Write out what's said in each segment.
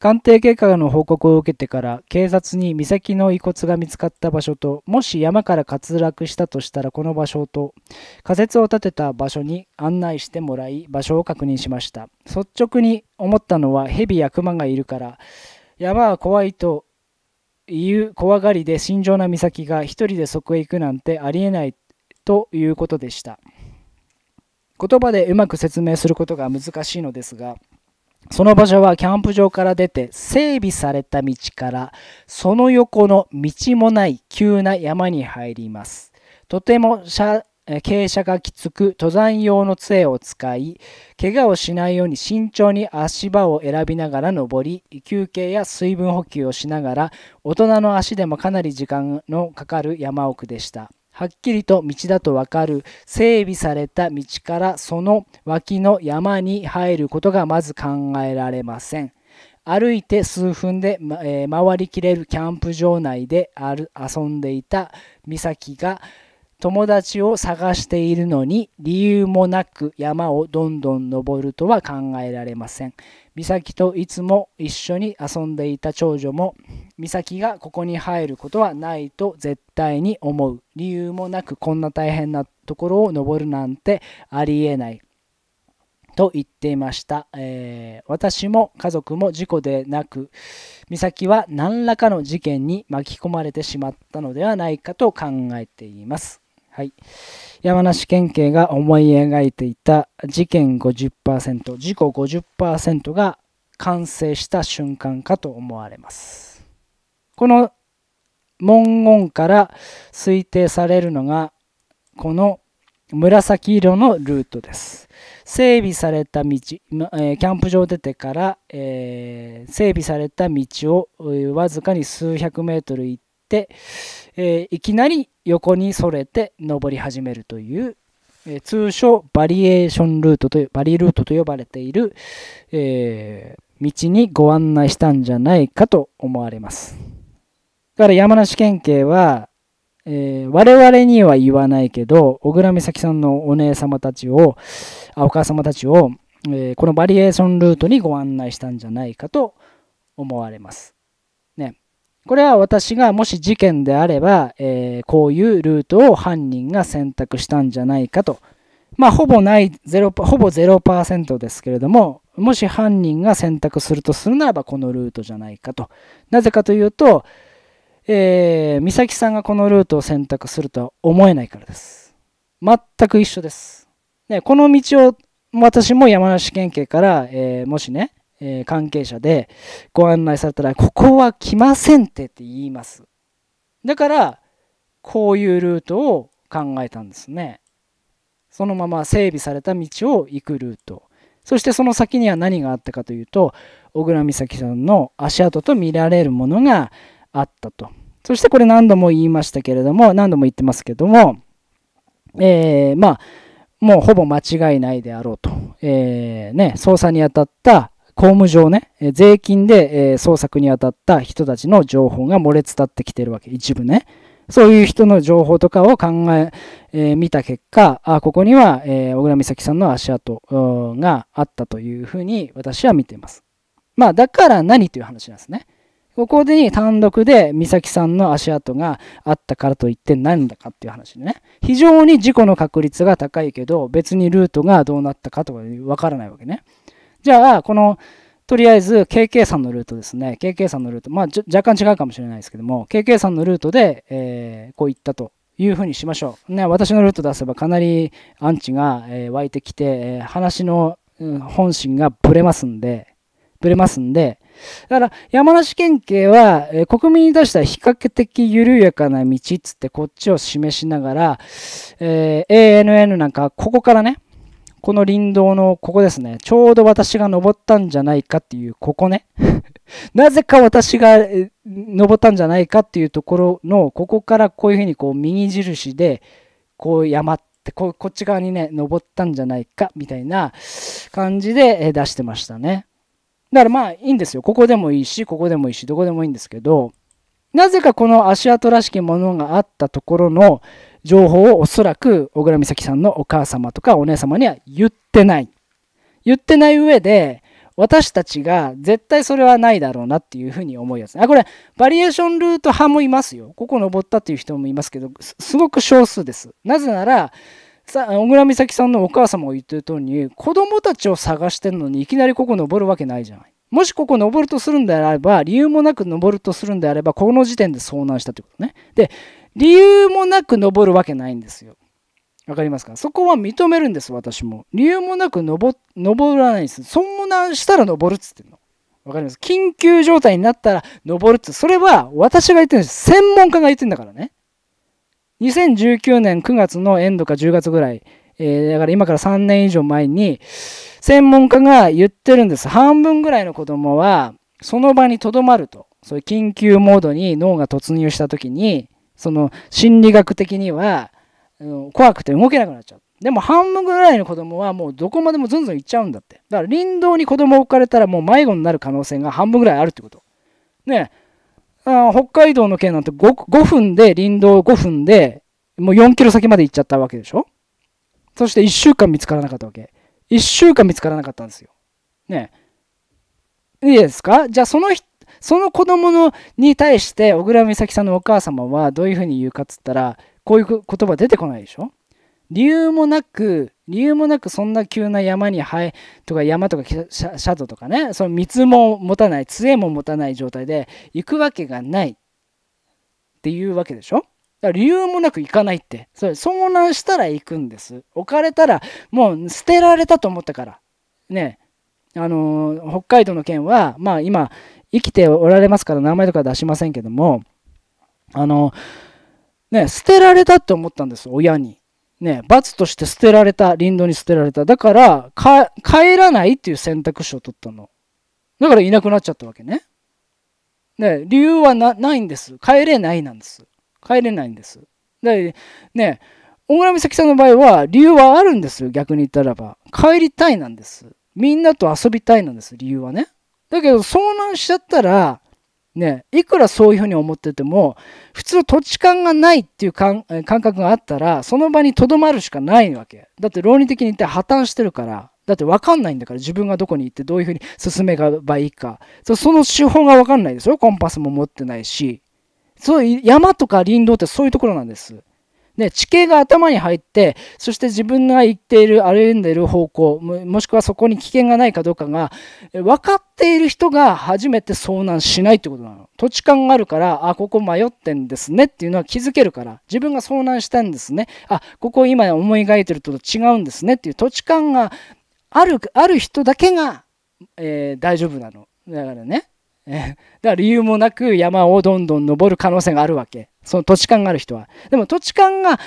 鑑定結果の報告を受けてから警察に美咲の遺骨が見つかった場所ともし山から滑落したとしたらこの場所と仮説を立てた場所に案内してもらい場所を確認しました率直に思ったのは蛇や熊がいるから山は怖いという怖がりで慎重な美咲が一人でそこへ行くなんてありえないということでした言葉でうまく説明することが難しいのですがその場所はキャンプ場から出て整備された道からその横の道もない急な山に入ります。とても傾斜がきつく登山用の杖を使い怪我をしないように慎重に足場を選びながら登り休憩や水分補給をしながら大人の足でもかなり時間のかかる山奥でした。はっきりと道だとわかる整備された道からその脇の山に入ることがまず考えられません。歩いて数分で、えー、回りきれるキャンプ場内で遊んでいた美咲が友達を探しているのに理由もなく山をどんどん登るとは考えられません。美咲といつも一緒に遊んでいた長女も美咲がここに入ることはないと絶対に思う。理由もなくこんな大変なところを登るなんてありえない。と言っていました、えー、私も家族も事故でなく美咲は何らかの事件に巻き込まれてしまったのではないかと考えていますはい、山梨県警が思い描いていた事件50%事故50%が完成した瞬間かと思われますこの文言から推定されるのがこの紫色のルートです整備された道、キャンプ場を出てから、整備された道をわずかに数百メートル行って、えー、いきなり横にそれて登り始めるという、えー、通称バリエーションルートというバリルートと呼ばれている、えー、道にご案内したんじゃないかと思われます。だから山梨県警は、えー、我々には言わないけど小倉美咲さんのお姉様たちをあお母様たちを、えこのバリエーションルートにご案内したんじゃないかと思われます。これは私がもし事件であれば、えー、こういうルートを犯人が選択したんじゃないかと。まあ、ほぼない0、ほぼ0%ですけれども、もし犯人が選択するとするならば、このルートじゃないかと。なぜかというと、えー、美咲さんがこのルートを選択するとは思えないからです。全く一緒です。ね、この道を私も山梨県警から、えー、もしね、えー、関係者でご案内されたら、ここは来ませんってって言います。だから、こういうルートを考えたんですね。そのまま整備された道を行くルート。そしてその先には何があったかというと、小倉美咲さんの足跡と見られるものがあったと。そしてこれ何度も言いましたけれども、何度も言ってますけども、えー、まあ、もうほぼ間違いないであろうと、えーね、捜査にあたった公務上ね、税金で、え捜索に当たった人たちの情報が漏れ伝ってきてるわけ、一部ね。そういう人の情報とかを考え、えー、見た結果、あここには、えー、小倉美咲さんの足跡があったというふうに私は見ています。まあ、だから何という話なんですね。ここで単独で美咲さんの足跡があったからといって何だかっていう話でね。非常に事故の確率が高いけど、別にルートがどうなったかとかわからないわけね。じゃあ、この、とりあえず KK さんのルートですね。KK さんのルート。まあ、若干違うかもしれないですけども、KK さんのルートで、えー、こういったというふうにしましょう。ね、私のルート出せばかなりアンチが、えー、湧いてきて、えー、話の、うん、本心がぶれますんで、ぶれますんで、だから山梨県警は、えー、国民に対しては比較的緩やかな道っつってこっちを示しながら、えー、ANN なんかここからね、この林道のここですね。ちょうど私が登ったんじゃないかっていう、ここね。なぜか私が登ったんじゃないかっていうところの、ここからこういうふうにこう右印で、こう山ってこ、こっち側にね、登ったんじゃないかみたいな感じで出してましたね。だからまあいいんですよ。ここでもいいし、ここでもいいし、どこでもいいんですけど、なぜかこの足跡らしきものがあったところの、情報をおそらく小倉美咲さんのお母様とかお姉様には言ってない。言ってない上で、私たちが絶対それはないだろうなっていうふうに思うやつ、あ、これ、バリエーションルート派もいますよ。ここ登ったっていう人もいますけど、すごく少数です。なぜなら、さ小倉美咲さんのお母様が言ってる通りに、子供たちを探してるのにいきなりここ登るわけないじゃない。もしここ登るとするんであれば、理由もなく登るとするんであれば、この時点で遭難したということね。で、理由もなく登るわけないんですよ。わかりますかそこは認めるんです、私も。理由もなく登らないんです。遭難したら登るっつってんの。わかります緊急状態になったら登るって、それは私が言ってるんです。専門家が言ってんだからね。2019年9月のエンドか10月ぐらい、えー、だから今から3年以上前に、専門家が言ってるんです。半分ぐらいの子供は、その場にとどまると。そういう緊急モードに脳が突入した時に、その心理学的には、うん、怖くて動けなくなっちゃう。でも半分ぐらいの子供はもうどこまでもずんずん行っちゃうんだって。だから林道に子供を置かれたらもう迷子になる可能性が半分ぐらいあるってこと。ねあ北海道の県なんて 5, 5分で林道5分でもう4キロ先まで行っちゃったわけでしょそして1週間見つからなかったわけ。1週間見つからなかったんですよ。ねえ。いいですかじゃあその人その子供のに対して小倉美咲さんのお母様はどういうふうに言うかっつったらこういう言葉出てこないでしょ理由もなく理由もなくそんな急な山に生えとか山とか斜度とかねその蜜も持たない杖も持たない状態で行くわけがないっていうわけでしょだから理由もなく行かないってそれ遭難したら行くんです置かれたらもう捨てられたと思ったからねあのー、北海道の件は、まあ、今、生きておられますから名前とか出しませんけども、あの、ね、捨てられたって思ったんです、親に。ね、罰として捨てられた、林道に捨てられた。だから、帰らないっていう選択肢を取ったの。だからいなくなっちゃったわけね。ね、理由はないんです。帰れないなんです。帰れないんです。で、ね、大村美咲さんの場合は、理由はあるんですよ。逆に言ったらば。帰りたいなんです。みんなと遊びたいなんです。理由はね。だけど遭難しちゃったら、ね、いくらそういうふうに思ってても普通土地勘がないっていう感覚があったらその場にとどまるしかないわけだって論理的に一体破綻してるからだって分かんないんだから自分がどこに行ってどういうふうに進めばいいかその手法が分かんないですよコンパスも持ってないしそう山とか林道ってそういうところなんですで地形が頭に入ってそして自分が行っている歩んでいる方向もしくはそこに危険がないかどうかが分かっている人が初めて遭難しないってことなの土地勘があるからあここ迷ってんですねっていうのは気づけるから自分が遭難したんですねあここ今思い描いてると違うんですねっていう土地勘があるある人だけが、えー、大丈夫なのだからねだから理由もなく山をどんどん登る可能性があるわけ。その土地勘がある人は。でも土地勘が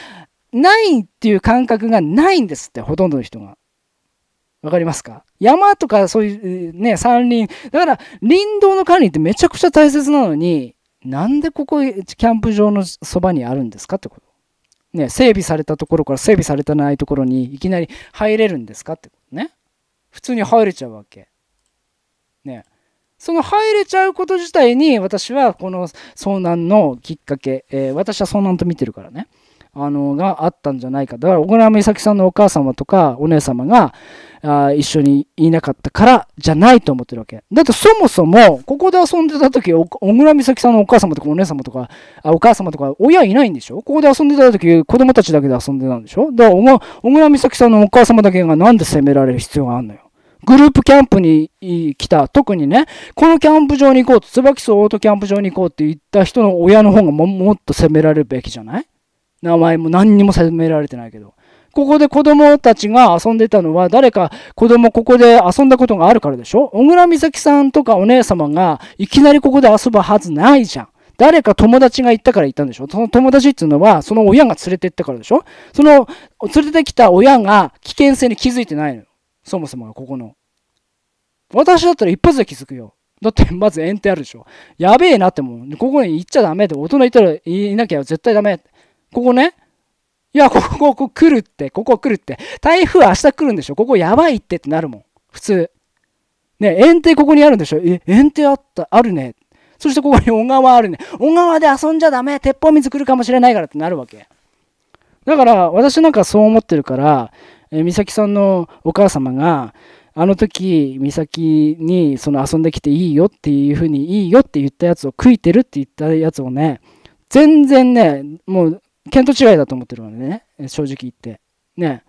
ないっていう感覚がないんですって、ほとんどの人が。わかりますか山とかそういうね、山林。だから林道の管理ってめちゃくちゃ大切なのに、なんでここキャンプ場のそばにあるんですかってこと。ね、整備されたところから整備されてないところにいきなり入れるんですかってことね。普通に入れちゃうわけ。ね。その入れちゃうこと自体に私はこの遭難のきっかけ、えー、私は遭難と見てるからねあのがあったんじゃないかだから小倉美咲さんのお母様とかお姉様があ一緒にいなかったからじゃないと思ってるわけだってそもそもここで遊んでた時小倉美咲さんのお母様とかお姉様とかあお母様とか親いないんでしょここで遊んでた時子供たちだけで遊んでたんでしょだから小倉美咲さんのお母様だけがなんで責められる必要があるのよグループキャンプに来た、特にね、このキャンプ場に行こうと、椿荘オートキャンプ場に行こうって言った人の親の方がももっと責められるべきじゃない名前も何にも責められてないけど。ここで子供たちが遊んでたのは、誰か子供ここで遊んだことがあるからでしょ小倉美咲さんとかお姉様がいきなりここで遊ぶはずないじゃん。誰か友達が行ったから行ったんでしょその友達っていうのは、その親が連れて行ったからでしょその連れてきた親が危険性に気づいてないのそもそもここの。私だったら一発で気づくよ。だって、まず園ってあるでしょ。やべえなってもう、ここに行っちゃダメって、大人いたらいなきゃ絶対ダメ。ここね。いや、ここ、ここ来るって、ここ来るって。台風明日来るんでしょ。ここやばいってってなるもん。普通。ね、園庭ここにあるんでしょ。え、園庭あった、あるね。そしてここに小川あるね。小川で遊んじゃダメ。鉄砲水来るかもしれないからってなるわけ。だから、私なんかそう思ってるから、え美咲さんのお母様が、あの時、美咲にその遊んできていいよっていうふうに、いいよって言ったやつを食いてるって言ったやつをね、全然ね、もう、見当違いだと思ってるわね、正直言って。ね。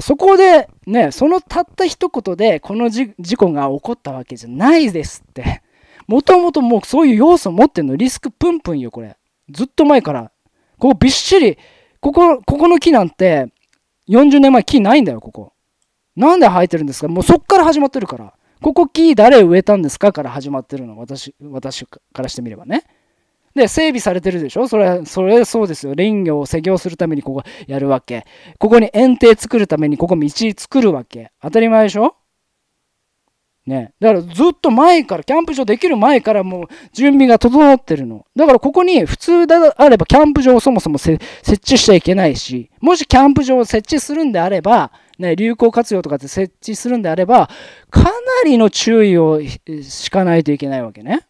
そこで、ね、そのたった一言で、この事故が起こったわけじゃないですって。もともともうそういう要素持ってんの、リスクプンプンよ、これ。ずっと前から。ここびっしり、ここ、ここの木なんて、40年前木ないんだよ、ここ。なんで生えてるんですかもうそっから始まってるから。ここ木誰植えたんですかから始まってるの。私、私からしてみればね。で、整備されてるでしょそれ、それそうですよ。林業を施業するためにここやるわけ。ここに園庭作るためにここ道作るわけ。当たり前でしょね、だからずっと前から、キャンプ場できる前からもう準備が整ってるの。だからここに普通であればキャンプ場をそもそも設置しちゃいけないし、もしキャンプ場を設置するんであれば、ね、流行活用とかって設置するんであれば、かなりの注意をしかないといけないわけね。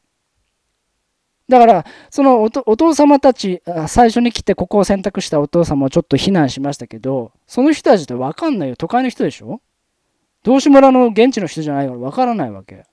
だから、そのお父様たち、最初に来てここを選択したお父様をちょっと避難しましたけど、その人たちってわかんないよ。都会の人でしょ道志村の現地の人じゃないから分からないわけ。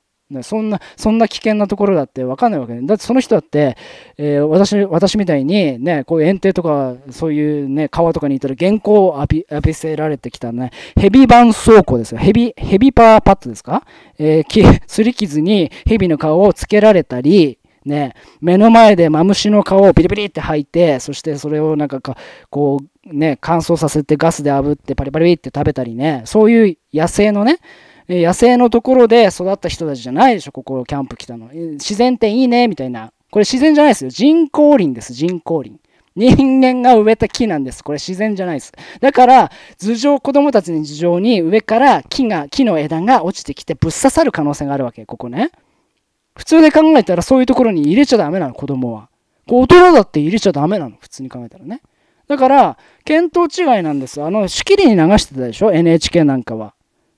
そんな、そんな危険なところだって分かんないわけね。だってその人だって、えー、私、私みたいにね、こういう園庭とか、そういうね、川とかにいたら原稿を浴び、浴びせられてきたね、ヘビ版走行ですよ。ヘビ、ヘビパーパッドですかえー、すり傷にヘビの顔をつけられたり、ね、目の前でマムシの皮をピリピリって吐いて、そしてそれをなんかか、こう、ね、乾燥させてガスで炙ってパリパリって食べたりね、そういう野生のね、野生のところで育った人たちじゃないでしょ、ここキャンプ来たの。自然っていいね、みたいな。これ自然じゃないですよ。人工林です、人工林。人間が植えた木なんです。これ自然じゃないです。だから、頭上、子供たちの頭上に上から木が、木の枝が落ちてきてぶっ刺さる可能性があるわけ、ここね。普通で考えたらそういうところに入れちゃダメなの、子供は。こう大人だって入れちゃダメなの、普通に考えたらね。だから、見当違いなんです。あの、しきりに流してたでしょ ?NHK なんかは。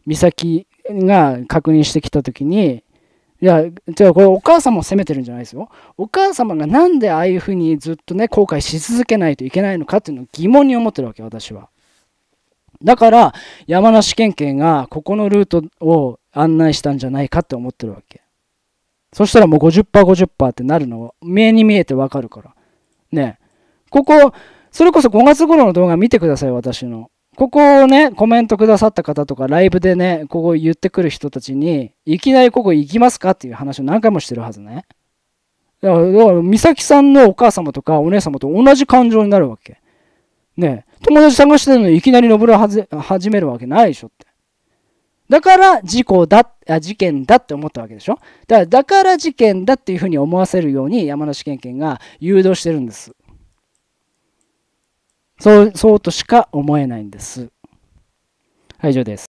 美咲が確認してきたときに、いや、じゃあこれお母様を責めてるんじゃないですよ。お母様がなんでああいうふうにずっとね、後悔し続けないといけないのかっていうのを疑問に思ってるわけ、私は。だから、山梨県警がここのルートを案内したんじゃないかって思ってるわけ。そしたらもう 50%50% ってなるの目に見えてわかるから。ね。ここ、それこそ5月頃の動画見てください、私の。ここをね、コメントくださった方とか、ライブでね、ここ言ってくる人たちに、いきなりここ行きますかっていう話を何回もしてるはずね。だから、美咲さんのお母様とかお姉様と同じ感情になるわけ。ね友達探してるのにいきなり登り始めるわけないでしょって。だから事故だ、あ事件だって思ったわけでしょだからだから事件だっていうふうに思わせるように山梨県警が誘導してるんです。そう、そうとしか思えないんです。はい、以上です。